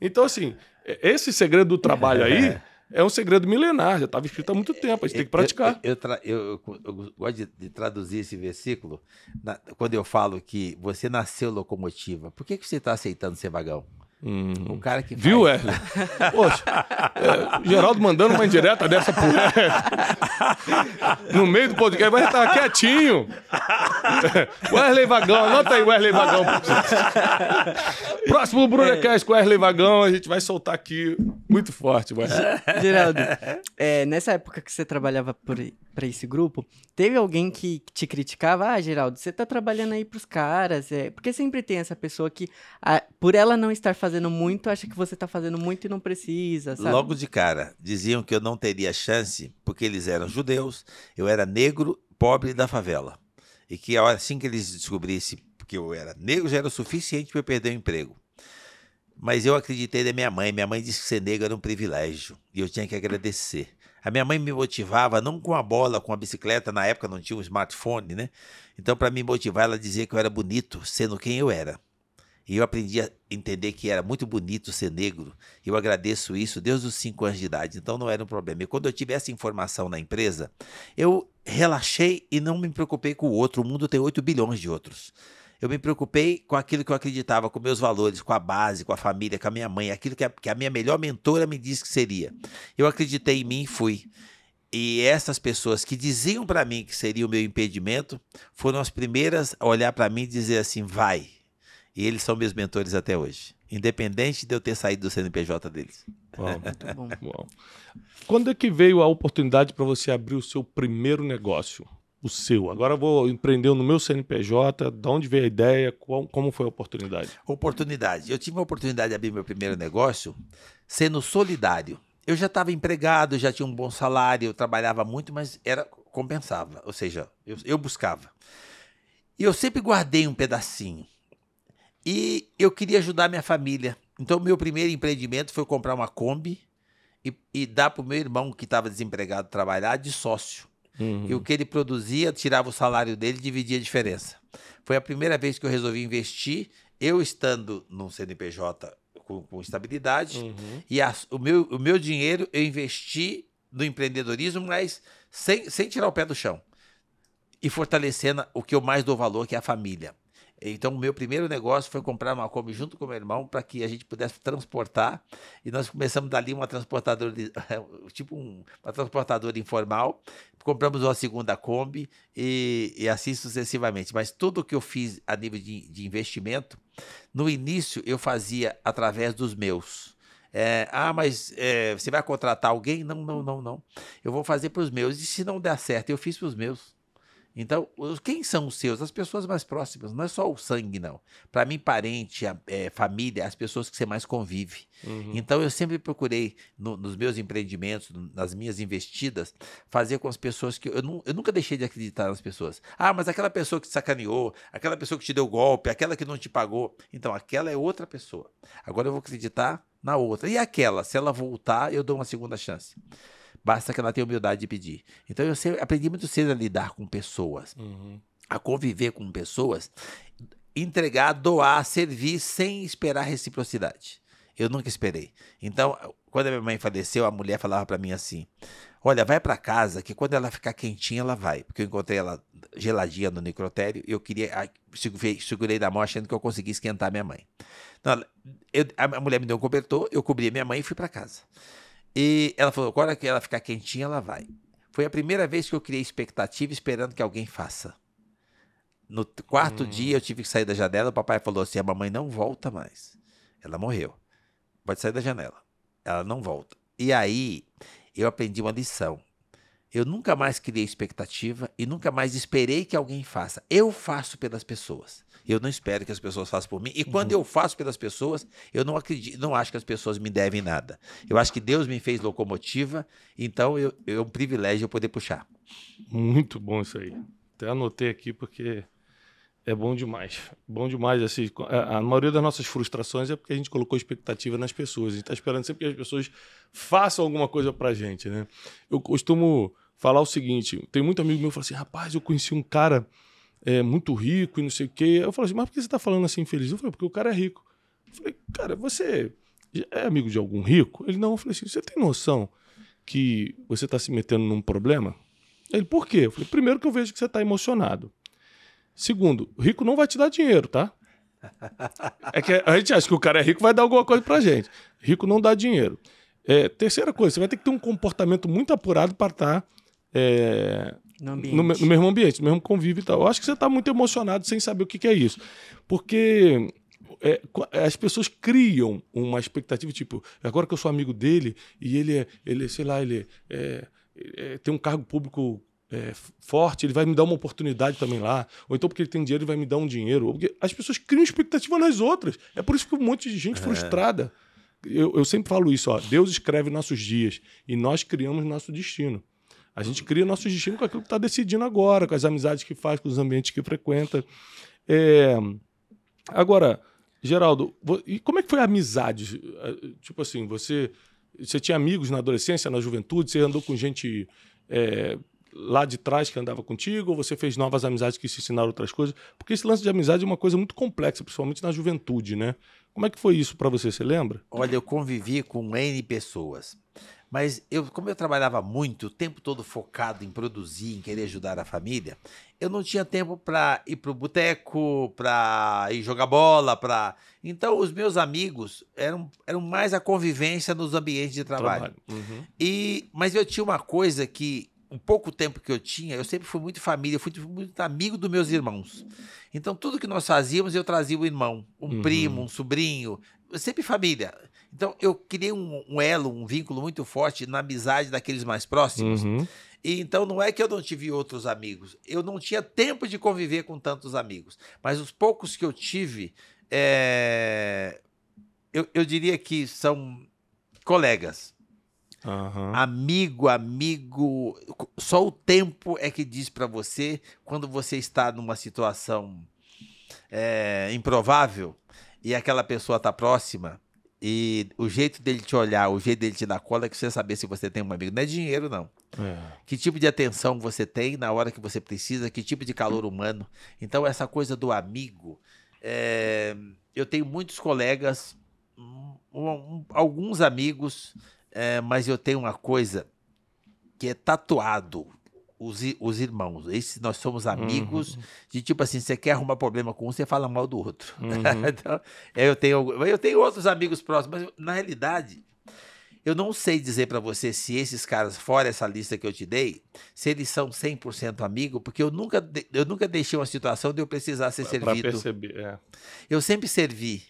então, assim, esse segredo do trabalho aí. é um segredo milenar, já estava escrito há muito tempo, a gente tem que praticar. Eu, eu, eu gosto de, de, traduzir esse versículo na, quando eu falo que você nasceu locomotiva. Por que, que você está aceitando ser vagão? Hum. O cara que. Viu, faz... Poxa, é, Geraldo mandando uma indireta dessa pro No meio do podcast, vai estar quietinho. Wesley Vagão, anota aí Wesley Vagão. Próximo Brunecast é. com Wesley Vagão, a gente vai soltar aqui muito forte, Wesley. Geraldo, é, nessa época que você trabalhava para esse grupo, teve alguém que te criticava? Ah, Geraldo, você tá trabalhando aí pros caras. É... Porque sempre tem essa pessoa que, a, por ela não estar fazendo muito, acha que você tá fazendo muito e não precisa, sabe? Logo de cara, diziam que eu não teria chance porque eles eram judeus, eu era negro, pobre da favela. E que assim que eles descobrissem que eu era negro, já era o suficiente para eu perder o emprego. Mas eu acreditei na minha mãe. Minha mãe disse que ser negro era um privilégio e eu tinha que agradecer. A minha mãe me motivava não com a bola, com a bicicleta, na época não tinha um smartphone, né? Então, para me motivar, ela dizia que eu era bonito, sendo quem eu era. E eu aprendi a entender que era muito bonito ser negro. Eu agradeço isso desde os 5 anos de idade, então não era um problema. E quando eu tive essa informação na empresa, eu relaxei e não me preocupei com o outro. O mundo tem 8 bilhões de outros. Eu me preocupei com aquilo que eu acreditava, com meus valores, com a base, com a família, com a minha mãe, aquilo que a, que a minha melhor mentora me disse que seria. Eu acreditei em mim e fui. E essas pessoas que diziam para mim que seria o meu impedimento foram as primeiras a olhar para mim e dizer assim: vai, e eles são meus mentores até hoje. Independente de eu ter saído do CNPJ deles. Uau, muito bom. Uau. Quando é que veio a oportunidade para você abrir o seu primeiro negócio? O seu. Agora eu vou empreender no meu CNPJ. De onde veio a ideia? Qual, como foi a oportunidade? Oportunidade. Eu tive a oportunidade de abrir meu primeiro negócio sendo solidário. Eu já estava empregado, já tinha um bom salário, eu trabalhava muito, mas era compensava. Ou seja, eu, eu buscava. E eu sempre guardei um pedacinho e eu queria ajudar minha família. Então, meu primeiro empreendimento foi comprar uma Kombi e, e dar para o meu irmão, que estava desempregado, trabalhar de sócio. Uhum. E o que ele produzia, tirava o salário dele e dividia a diferença. Foi a primeira vez que eu resolvi investir, eu estando num CNPJ com, com estabilidade, uhum. e a, o, meu, o meu dinheiro eu investi no empreendedorismo, mas sem, sem tirar o pé do chão. E fortalecendo o que eu mais dou valor, que é a família. Então, o meu primeiro negócio foi comprar uma Kombi junto com meu irmão para que a gente pudesse transportar. E nós começamos dali uma transportadora, de, tipo um, uma transportadora informal. Compramos uma segunda Kombi e, e, assim sucessivamente. Mas tudo que eu fiz a nível de, de investimento, no início eu fazia através dos meus. É, ah, mas é, você vai contratar alguém? Não, não, não, não. Eu vou fazer para os meus. E se não der certo, eu fiz para os meus. Então, quem são os seus? As pessoas mais próximas, não é só o sangue, não. Para mim, parente, é, família, as pessoas que você mais convive. Uhum. Então, eu sempre procurei, no, nos meus empreendimentos, nas minhas investidas, fazer com as pessoas que. Eu, eu nunca deixei de acreditar nas pessoas. Ah, mas aquela pessoa que te sacaneou, aquela pessoa que te deu golpe, aquela que não te pagou. Então, aquela é outra pessoa. Agora eu vou acreditar na outra. E aquela, se ela voltar, eu dou uma segunda chance. Basta que ela tenha humildade de pedir. Então eu sempre, aprendi muito cedo a lidar com pessoas, uhum. a conviver com pessoas, entregar, doar, servir sem esperar reciprocidade. Eu nunca esperei. Então, quando a minha mãe faleceu, a mulher falava para mim assim: Olha, vai para casa que quando ela ficar quentinha, ela vai. Porque eu encontrei ela geladinha no necrotério e eu queria. Segurei da mão achando que eu consegui esquentar minha mãe. Então, eu, a mulher me deu um cobertor, eu cobri a minha mãe e fui para casa. E ela falou: agora que ela ficar quentinha, ela vai. Foi a primeira vez que eu criei expectativa esperando que alguém faça. No quarto hum. dia eu tive que sair da janela. O papai falou assim: a mamãe não volta mais. Ela morreu. Pode sair da janela. Ela não volta. E aí eu aprendi uma lição. Eu nunca mais criei expectativa e nunca mais esperei que alguém faça. Eu faço pelas pessoas eu não espero que as pessoas façam por mim. E quando uhum. eu faço pelas pessoas, eu não acredito, não acho que as pessoas me devem nada. Eu acho que Deus me fez locomotiva, então eu, é um privilégio eu poder puxar. Muito bom isso aí. Até anotei aqui porque é bom demais. Bom demais. Assim, a maioria das nossas frustrações é porque a gente colocou expectativa nas pessoas. A gente está esperando sempre que as pessoas façam alguma coisa para a gente, né? Eu costumo falar o seguinte: tem muito amigo meu que fala assim, rapaz, eu conheci um cara é muito rico e não sei o quê. Eu falei assim, mas por que você está falando assim infeliz? Eu falei, porque o cara é rico. Eu falei, cara, você é amigo de algum rico? Ele, não. Eu falei assim, você tem noção que você está se metendo num problema? Ele, por quê? Eu falei, primeiro que eu vejo que você está emocionado. Segundo, rico não vai te dar dinheiro, tá? É que a gente acha que o cara é rico vai dar alguma coisa pra gente. Rico não dá dinheiro. É, terceira coisa, você vai ter que ter um comportamento muito apurado para estar tá, é, no, no, no, mesmo ambiente, no mesmo convívio e tal. Eu acho que você está muito emocionado sem saber o que, que é isso. Porque é, é, as pessoas criam uma expectativa, tipo, agora que eu sou amigo dele e ele é, ele, é, sei lá, ele é, é, é, tem um cargo público é, forte, ele vai me dar uma oportunidade também lá. Ou então porque ele tem dinheiro, ele vai me dar um dinheiro. Porque as pessoas criam expectativa nas outras. É por isso que um monte de gente é. frustrada. Eu, eu sempre falo isso, ó. Deus escreve nossos dias e nós criamos nosso destino. A gente cria o nosso destino com aquilo que está decidindo agora, com as amizades que faz, com os ambientes que frequenta. É... Agora, Geraldo, e como é que foi a amizade? É, tipo assim, você, você tinha amigos na adolescência, na juventude, você andou com gente é, lá de trás que andava contigo, ou você fez novas amizades que se ensinaram outras coisas? Porque esse lance de amizade é uma coisa muito complexa, principalmente na juventude, né? Como é que foi isso para você, você lembra? Olha, eu convivi com N pessoas. Mas eu, como eu trabalhava muito, o tempo todo focado em produzir, em querer ajudar a família, eu não tinha tempo para ir pro boteco, para ir jogar bola, para. Então os meus amigos eram, eram mais a convivência nos ambientes de trabalho. trabalho. Uhum. E mas eu tinha uma coisa que um pouco tempo que eu tinha, eu sempre fui muito família, fui muito amigo dos meus irmãos. Então tudo que nós fazíamos eu trazia o irmão, um uhum. primo, um sobrinho, sempre família. Então, eu criei um, um, elo, um vínculo muito forte na amizade daqueles mais próximos. Uhum. E então não é que eu não tive outros amigos. Eu não tinha tempo de conviver com tantos amigos. Mas os poucos que eu tive, é... eu, eu, diria que são colegas. Uhum. Amigo, amigo. Só o tempo é que diz para você quando você está numa situação é, improvável e aquela pessoa está próxima e o jeito dele te olhar, o jeito dele te dar cola é que você saber se você tem um amigo. Não é dinheiro, não. É. Que tipo de atenção você tem na hora que você precisa, que tipo de calor humano. Então, essa coisa do amigo. É... Eu tenho muitos colegas, um, um, alguns amigos, é, mas eu tenho uma coisa que é tatuado os, os irmãos. Esse, nós somos amigos uhum. de tipo assim, você quer arrumar problema com um, você fala mal do outro. Uhum. então, eu tenho, eu tenho outros amigos próximos, mas na realidade, eu não sei dizer para você se esses caras, fora essa lista que eu te dei, se eles são 100% amigo, porque eu nunca, eu nunca deixei uma situação de eu precisar ser pra servido. Perceber, é. Eu sempre servi.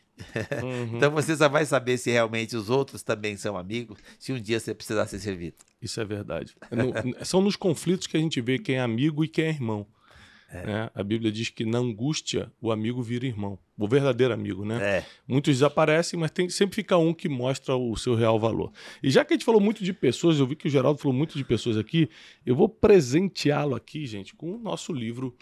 Uhum. então você só vai saber se realmente os outros também são amigos, se um dia você precisar ser servido. Isso é verdade. É no, são nos conflitos que a gente vê quem é amigo e quem é irmão. É. Né? A Bíblia diz que na angústia o amigo vira irmão, o verdadeiro amigo, né? É. Muitos desaparecem, mas tem, sempre fica um que mostra o seu real valor. E já que a gente falou muito de pessoas, eu vi que o Geraldo falou muito de pessoas aqui, eu vou presenteá-lo aqui, gente, com o nosso livro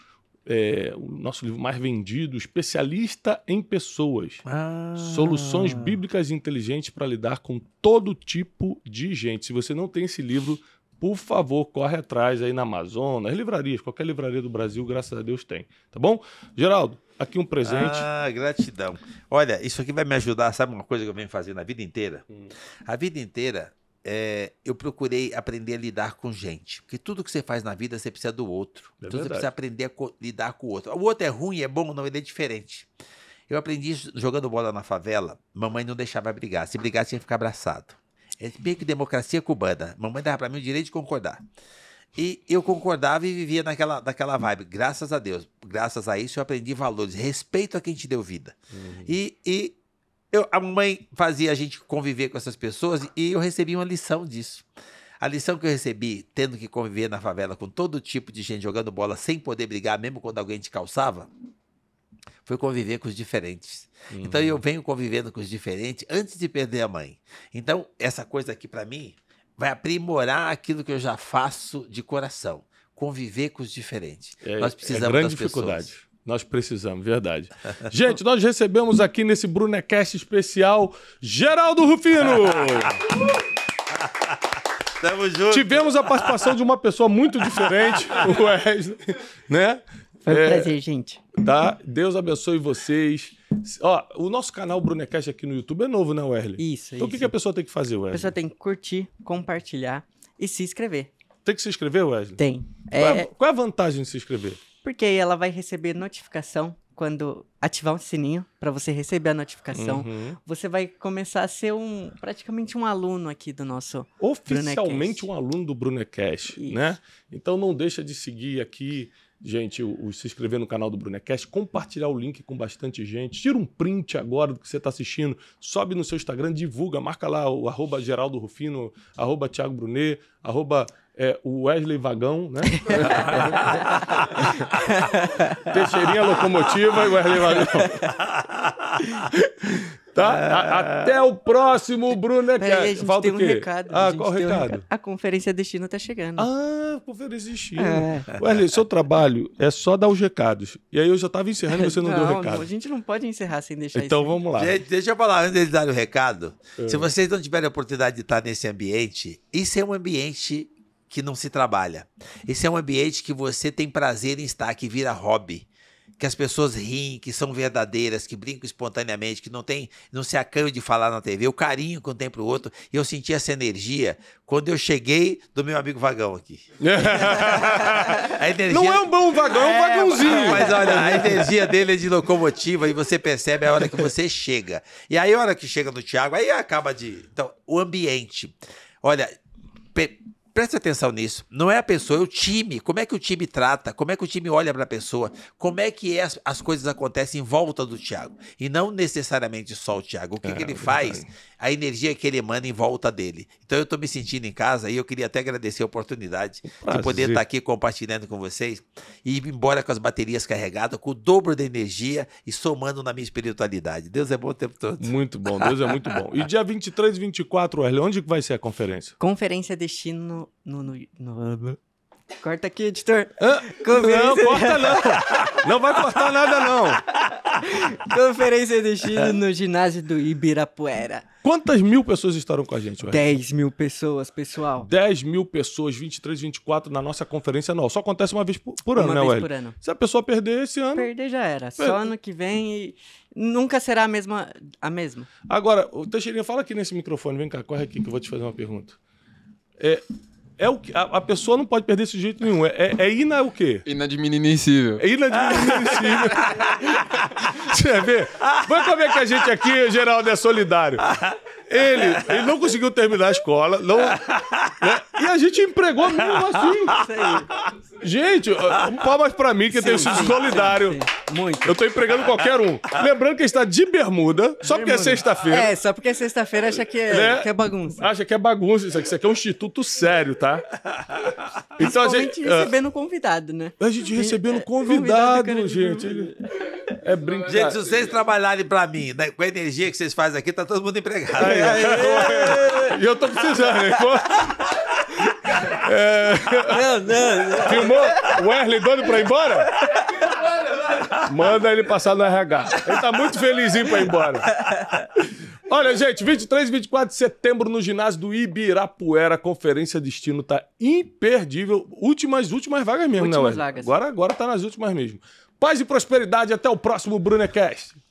é, o nosso livro mais vendido, Especialista em Pessoas. Ah. Soluções bíblicas inteligentes para lidar com todo tipo de gente. Se você não tem esse livro, por favor, corre atrás aí na Amazon, nas livrarias, qualquer livraria do Brasil, graças a Deus tem, tá bom? Geraldo, aqui um presente. Ah, gratidão. Olha, isso aqui vai me ajudar, sabe uma coisa que eu venho fazendo a vida inteira? Hum. A vida inteira é, eu procurei aprender a lidar com gente. Porque tudo que você faz na vida, você precisa do outro. É então verdade. você precisa aprender a lidar com o outro. O outro é ruim, é bom, não, ele é diferente. Eu aprendi jogando bola na favela, mamãe não deixava brigar. Se brigasse, tinha que ficar abraçado. É meio que democracia cubana. Mamãe dava para mim o direito de concordar. E eu concordava e vivia naquela, naquela vibe. Graças a Deus, graças a isso, eu aprendi valores, respeito a quem te deu vida. Uhum. E, e eu, a mãe fazia a gente conviver com essas pessoas e eu recebi uma lição disso. A lição que eu recebi, tendo que conviver na favela com todo tipo de gente jogando bola sem poder brigar, mesmo quando alguém te calçava, foi conviver com os diferentes. Uhum. Então eu uhum. venho convivendo com os diferentes antes de perder a mãe. Então essa coisa aqui para mim vai aprimorar aquilo que eu já faço de coração. Conviver com os diferentes. É, Nós é precisamos é grande das dificuldade. Pessoas. Nós precisamos, verdade. Gente, nós recebemos aqui nesse Brunecast especial Geraldo Rufino. Tamo junto. Tivemos a participação de uma pessoa muito diferente, o Wesley, né? Foi um é, prazer, gente. Tá? Deus abençoe vocês. Ó, o nosso canal Brunecast aqui no YouTube é novo, né, Wesley? Isso, Então o que, que a pessoa tem que fazer, Wesley? A pessoa tem que curtir, compartilhar e se inscrever. Tem que se inscrever, Wesley? Tem. Qual é, é... Qual é a vantagem de se inscrever? porque aí ela vai receber notificação quando ativar o sininho para você receber a notificação. Uhum. Você vai começar a ser um praticamente um aluno aqui do nosso oficialmente um aluno do Brunecast, Isso. né? Então não deixa de seguir aqui, gente, o, o, se inscrever no canal do Brunecast, compartilhar o link com bastante gente, tira um print agora do que você está assistindo, sobe no seu Instagram, divulga, marca lá o arroba Geraldo Rufino, arroba Thiago Brunet, arroba é, o Wesley Vagão, né? Teixeirinha Locomotiva e Wesley Vagão. tá? Ah. A, até o próximo, Bruno. É Peraí, é, a gente Falta tem ah, um recado. Ah, qual recado? Um... A Conferência Destino tá chegando. Ah, Conferência Destino. É. Wesley, seu trabalho é só dar os recados. E aí eu já tava encerrando e você não, não deu o recado. Não, a gente não pode encerrar sem deixar Então isso. vamos lá. Gente, deixa eu falar antes de dar o recado. É. Se vocês não tiverem a oportunidade de estar nesse ambiente, isso é um ambiente que não se trabalha. Esse é um ambiente que você tem prazer em estar, que vira hobby. Que as pessoas riem, que são verdadeiras, que brincam espontaneamente, que não tem, não se acanham de falar na TV, o carinho que um tem pro outro. E eu senti essa energia quando eu cheguei do meu amigo Vagão aqui. energia... Não é um bom vagão, é um vagãozinho. Mas olha, a energia dele é de locomotiva e você percebe a hora que você chega. E aí, a hora que chega no Thiago, aí acaba de. Então, o ambiente. Olha, pe Preste atenção nisso. Não é a pessoa, é o time. Como é que o time trata? Como é que o time olha para a pessoa? Como é que é as, as coisas acontecem em volta do Thiago? E não necessariamente só o Thiago. O que, é, que ele é, faz a energia que ele emana em volta dele. Então eu estou me sentindo em casa e eu queria até agradecer a oportunidade Prazer. de poder estar tá aqui compartilhando com vocês e ir embora com as baterias carregadas, com o dobro da energia e somando na minha espiritualidade. Deus é bom o tempo todo. Muito bom, Deus é muito bom. E dia 23 e 24, Erle, onde vai ser a conferência? Conferência Destino no, no, no, Corta aqui, editor. Ah, não, corta não. Não vai cortar nada, não. Conferência de Chile no ginásio do Ibirapuera. Quantas mil pessoas estarão com a gente? Ué? 10 mil pessoas, pessoal. 10 mil pessoas, 23, 24, na nossa conferência anual. Só acontece uma vez por, por ano, uma né, Uma vez por ano. Se a pessoa perder esse ano... Perder já era. Só ano que vem e nunca será a mesma. A mesma. Agora, o Teixeirinha, fala aqui nesse microfone. Vem cá, corre aqui que eu vou te fazer uma pergunta. É, é o que, a, a, pessoa não pode perder esse jeito nenhum. É, é, é ina o quê? Inadminível. É inadminível. Você vê? Vamos como é que a gente aqui, Geraldo, é solidário. Ele, ele não conseguiu terminar a escola, não, né? e a gente empregou mesmo assim. Gente, um palmas pra mim que sim, tenho sido solidário. Sim, sim. Muito. Eu tô empregando qualquer um. Lembrando que está de bermuda, só bermuda. porque é sexta-feira. É, só porque é sexta-feira acha que é, né? que é bagunça. Acha que é bagunça isso aqui. Isso aqui é um instituto sério, tá? Então a gente. Ah, recebendo convidado, né? A gente recebendo é, convidado, convidado gente. Ele... É brincadeira. Gente, se vocês trabalharem pra mim, né, com a energia que vocês fazem aqui, tá todo mundo empregado aí. E eu tô precisando, hein? É... Não, não, não. Filmou? Wesley dando pra ir embora? Manda ele passar no RH. Ele tá muito felizinho pra ir embora. Olha, gente, 23 e 24 de setembro no ginásio do Ibirapuera, conferência destino tá imperdível. Últimas, últimas vagas mesmo, né, últimas né? Vagas. Agora, agora tá nas últimas mesmo. Paz e prosperidade, até o próximo Brunecast.